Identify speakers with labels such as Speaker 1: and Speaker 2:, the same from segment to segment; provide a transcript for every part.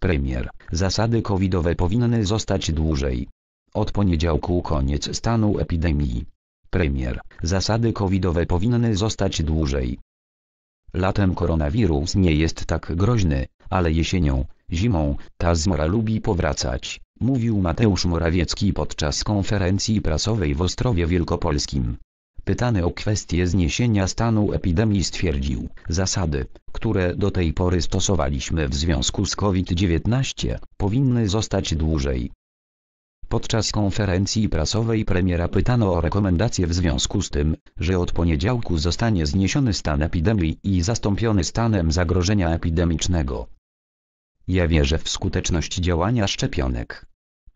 Speaker 1: Premier, zasady covidowe powinny zostać dłużej. Od poniedziałku koniec stanu epidemii. Premier, zasady covidowe powinny zostać dłużej. Latem koronawirus nie jest tak groźny, ale jesienią, zimą, ta zmora lubi powracać, mówił Mateusz Morawiecki podczas konferencji prasowej w Ostrowie Wielkopolskim. Pytany o kwestię zniesienia stanu epidemii stwierdził, zasady, które do tej pory stosowaliśmy w związku z COVID-19, powinny zostać dłużej. Podczas konferencji prasowej premiera pytano o rekomendacje w związku z tym, że od poniedziałku zostanie zniesiony stan epidemii i zastąpiony stanem zagrożenia epidemicznego. Ja wierzę w skuteczność działania szczepionek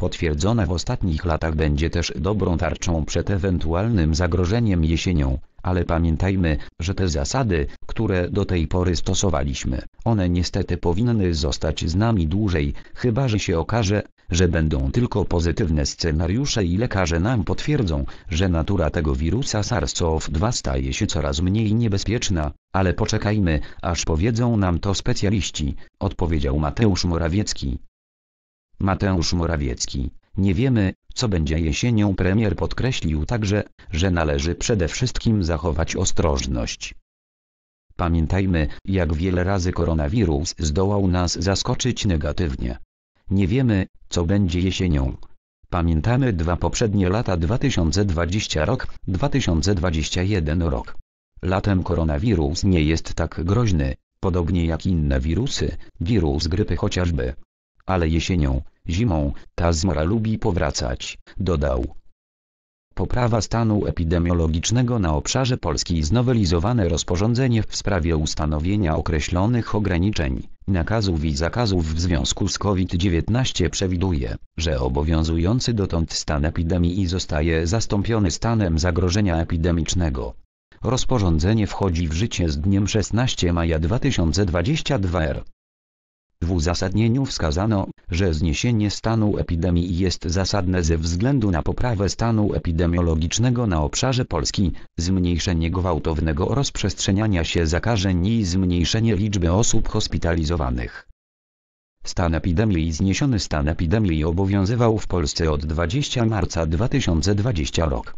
Speaker 1: potwierdzona w ostatnich latach będzie też dobrą tarczą przed ewentualnym zagrożeniem jesienią, ale pamiętajmy, że te zasady, które do tej pory stosowaliśmy, one niestety powinny zostać z nami dłużej, chyba że się okaże, że będą tylko pozytywne scenariusze i lekarze nam potwierdzą, że natura tego wirusa SARS-CoV-2 staje się coraz mniej niebezpieczna, ale poczekajmy, aż powiedzą nam to specjaliści, odpowiedział Mateusz Morawiecki. Mateusz Morawiecki. Nie wiemy, co będzie jesienią premier podkreślił także, że należy przede wszystkim zachować ostrożność. Pamiętajmy, jak wiele razy koronawirus zdołał nas zaskoczyć negatywnie. Nie wiemy, co będzie jesienią. Pamiętamy dwa poprzednie lata 2020 rok, 2021 rok. Latem koronawirus nie jest tak groźny, podobnie jak inne wirusy, wirus grypy chociażby. Ale jesienią, Zimą, ta zmora lubi powracać, dodał. Poprawa stanu epidemiologicznego na obszarze Polski znowelizowane rozporządzenie w sprawie ustanowienia określonych ograniczeń, nakazów i zakazów w związku z COVID-19 przewiduje, że obowiązujący dotąd stan epidemii zostaje zastąpiony stanem zagrożenia epidemicznego. Rozporządzenie wchodzi w życie z dniem 16 maja 2022 r. W uzasadnieniu wskazano, że zniesienie stanu epidemii jest zasadne ze względu na poprawę stanu epidemiologicznego na obszarze Polski, zmniejszenie gwałtownego rozprzestrzeniania się zakażeń i zmniejszenie liczby osób hospitalizowanych. Stan epidemii i Zniesiony stan epidemii obowiązywał w Polsce od 20 marca 2020 roku.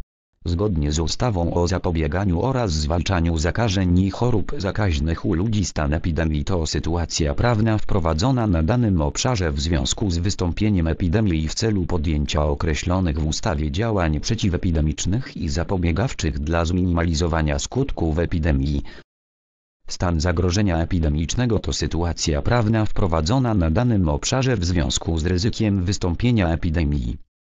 Speaker 1: Zgodnie z ustawą o zapobieganiu oraz zwalczaniu zakażeń i chorób zakaźnych u ludzi stan epidemii to sytuacja prawna wprowadzona na danym obszarze w związku z wystąpieniem epidemii i w celu podjęcia określonych w ustawie działań przeciwepidemicznych i zapobiegawczych dla zminimalizowania skutków epidemii. Stan zagrożenia epidemicznego to sytuacja prawna wprowadzona na danym obszarze w związku z ryzykiem wystąpienia epidemii.